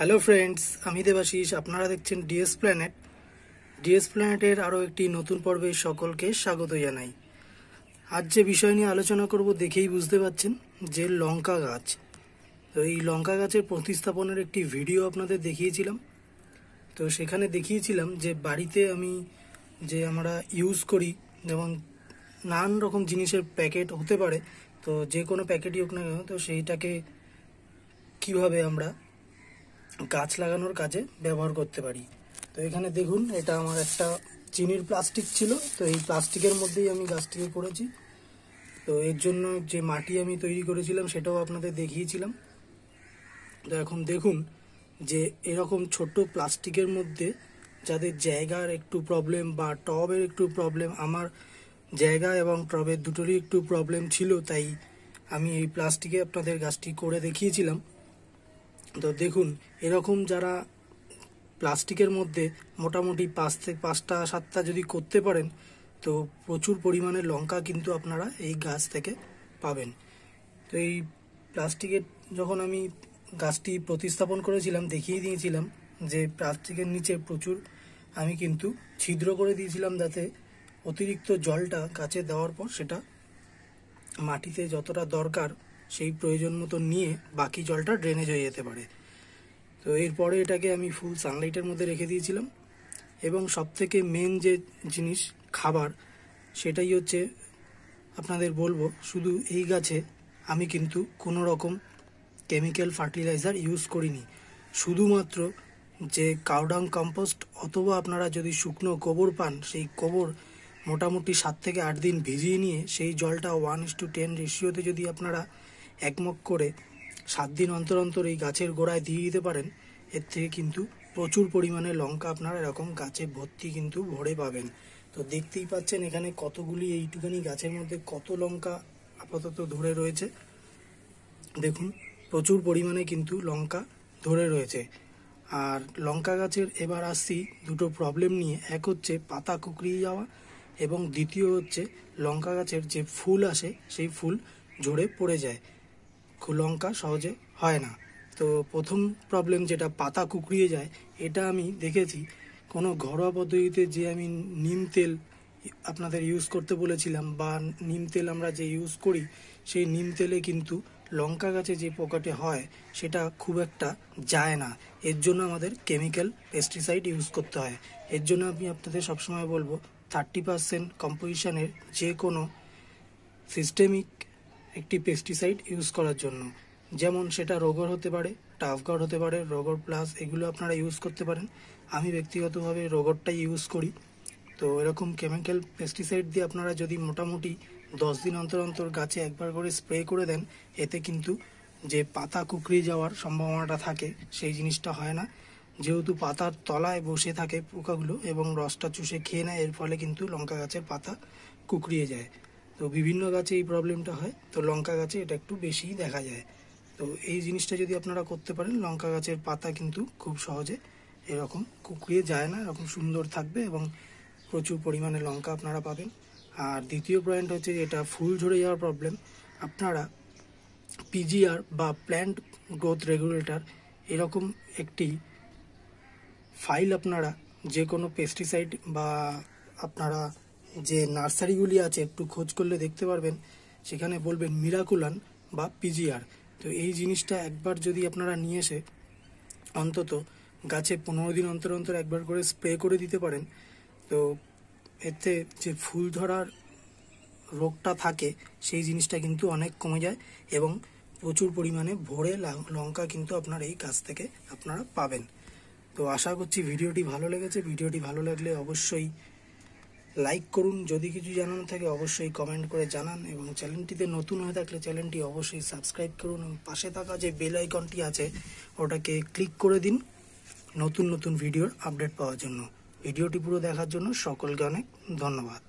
hello friends আমি দেবাশিস আপনারা দেখছেন ডিএস প্ল্যানেট ডিএস প্ল্যানেটের আরও একটি নতুন পর্বে সকলকে স্বাগত জানাই আজ যে বিষয় নিয়ে আলোচনা করব দেখেই বুঝতে পাচ্ছেন যে লঙ্কা গাছ তো এই লঙ্কা গাছের প্রতিস্থাপনের একটি ভিডিও আপনাদের দেখিয়েছিলাম তো সেখানে দেখিয়েছিলাম যে বাড়িতে আমি যে আমরা ইউজ করি যেমন নান রকম জিনিসের প্যাকেট হতে পারে তো যে কোনো প্যাকেটই হোক না কেন তো সেইটাকে কিভাবে আমরা গাছ লাগানোর কাজে ব্যবহার করতে পারি তো এখানে দেখুন এটা আমার একটা চিনির প্লাস্টিক ছিল তো এই প্লাস্টিকের মধ্যেই আমি গাছটিকে করেছি তো এর জন্য যে মাটি আমি তৈরি করেছিলাম সেটাও আপনাদের দেখিয়েছিলাম তো এখন দেখুন যে এরকম ছোট্ট প্লাস্টিকের মধ্যে যাদের জায়গার একটু প্রবলেম বা টবের একটু প্রবলেম আমার জায়গা এবং টবের দুটোরই একটু প্রবলেম ছিল তাই আমি এই প্লাস্টিকে আপনাদের গাছটি করে দেখিয়েছিলাম তো দেখুন এরকম যারা প্লাস্টিকের মধ্যে মোটামুটি পাঁচ থেকে পাঁচটা সাতটা যদি করতে পারেন তো প্রচুর পরিমাণে লঙ্কা কিন্তু আপনারা এই গাছ থেকে পাবেন তো এই প্লাস্টিকের যখন আমি গাছটি প্রতিস্থাপন করেছিলাম দেখিয়ে দিয়েছিলাম যে প্লাস্টিকের নিচে প্রচুর আমি কিন্তু ছিদ্র করে দিয়েছিলাম যাতে অতিরিক্ত জলটা গাছে দেওয়ার পর সেটা মাটিতে যতটা দরকার সেই প্রয়োজন মতো নিয়ে বাকি জলটা ড্রেনেজ হয়ে যেতে পারে তো এরপরে এটাকে আমি ফুল সানলাইটের মধ্যে রেখে দিয়েছিলাম এবং সব থেকে মেন যে জিনিস খাবার সেটাই হচ্ছে আপনাদের বলবো শুধু এই গাছে আমি কিন্তু কোনো রকম কেমিক্যাল ফার্টিলাইজার ইউজ করিনি শুধুমাত্র যে কাউডাং কম্পোস্ট অথবা আপনারা যদি শুকনো গোবর পান সেই গোবর মোটামুটি সাত থেকে আট দিন ভিজিয়ে নিয়ে সেই জলটা ওয়ান ইস টু টেন রেশিওতে যদি আপনারা একমক করে সাত দিন অন্তর অন্তর এই গাছের গোড়ায় দিয়ে দিতে পারেন এর থেকে কিন্তু প্রচুর পরিমাণে লঙ্কা আপনারা এরকম গাছে ভর্তি কিন্তু ভরে পাবেন তো দেখতেই পাচ্ছেন এখানে কতগুলি এইটুখানি গাছের মধ্যে কত লঙ্কা আপাতত ধরে রয়েছে দেখুন প্রচুর পরিমাণে কিন্তু লঙ্কা ধরে রয়েছে আর লঙ্কা গাছের এবার আসছি দুটো প্রবলেম নিয়ে এক হচ্ছে পাতা কুকড়িয়ে যাওয়া এবং দ্বিতীয় হচ্ছে লঙ্কা গাছের যে ফুল আসে সেই ফুল ঝরে পড়ে যায় লঙ্কা সহজে হয় না তো প্রথম প্রবলেম যেটা পাতা কুকড়িয়ে যায় এটা আমি দেখেছি কোনো ঘরোয়া পদ্ধতিতে যে আমি নিম তেল আপনাদের ইউজ করতে বলেছিলাম বা নিম তেল আমরা যে ইউজ করি সেই নিম তেলে কিন্তু লঙ্কা গাছে যে পোকাটি হয় সেটা খুব একটা যায় না এর জন্য আমাদের কেমিক্যাল পেস্টিসাইড ইউজ করতে হয় এর জন্য আমি আপনাদের সবসময় বলবো থার্টি পার্সেন্ট কম্পোজিশনের যে কোনো সিস্টেমিক একটি পেস্টিসাইড ইউজ করার জন্য যেমন সেটা রোগর হতে পারে টাফগার্ড হতে পারে রোগর প্লাস এগুলো আপনারা ইউজ করতে পারেন আমি ব্যক্তিগতভাবে রোগরটাই ইউজ করি তো এরকম কেমিক্যাল পেস্টিসাইড দিয়ে আপনারা যদি মোটামুটি দশ দিন অন্তর অন্তর গাছে একবার করে স্প্রে করে দেন এতে কিন্তু যে পাতা কুকড়ে যাওয়ার সম্ভাবনাটা থাকে সেই জিনিসটা হয় না যেহেতু পাতার তলায় বসে থাকে পোকাগুলো এবং রসটা চুষে খেয়ে নেয় এর ফলে কিন্তু লঙ্কা গাছের পাতা কুকড়িয়ে যায় তো বিভিন্ন গাছে এই প্রবলেমটা হয় তো লঙ্কা গাছে এটা একটু বেশিই দেখা যায় তো এই জিনিসটা যদি আপনারা করতে পারেন লঙ্কা গাছের পাতা কিন্তু খুব সহজে এরকম কুকুয়ে যায় না এরকম সুন্দর থাকবে এবং প্রচুর পরিমাণে লঙ্কা আপনারা পাবেন আর দ্বিতীয় পয়েন্ট হচ্ছে এটা ফুল ঝরে যাওয়ার প্রবলেম আপনারা পিজিআর বা প্ল্যান্ট গ্রোথ রেগুলেটর এরকম একটি ফাইল আপনারা যে কোনো পেস্টিসাইড বা আপনারা যে নার্সারিগুলি আছে একটু খোঁজ করলে দেখতে পারবেন সেখানে বলবেন মিরাকুলান বা পিজিআর তো এই জিনিসটা একবার যদি আপনারা নিয়ে এসে অন্তত গাছে পনেরো দিন অন্তর অন্তর একবার করে স্প্রে করে দিতে পারেন তো এতে যে ফুল ধরার রোগটা থাকে সেই জিনিসটা কিন্তু অনেক কমে যায় এবং প্রচুর পরিমাণে ভরে লঙ্কা কিন্তু আপনার এই কাজ থেকে আপনারা পাবেন তো আশা করছি ভিডিওটি ভালো লেগেছে ভিডিওটি ভালো লাগলে অবশ্যই লাইক করুন যদি কিছু জানানো থাকে অবশ্যই কমেন্ট করে জানান এবং চ্যানেলটিতে নতুন হয়ে থাকলে চ্যানেলটি অবশ্যই সাবস্ক্রাইব করুন এবং পাশে থাকা যে বেল আইকনটি আছে ওটাকে ক্লিক করে দিন নতুন নতুন ভিডিওর আপডেট পাওয়ার জন্য ভিডিওটি পুরো দেখার জন্য সকলকে অনেক ধন্যবাদ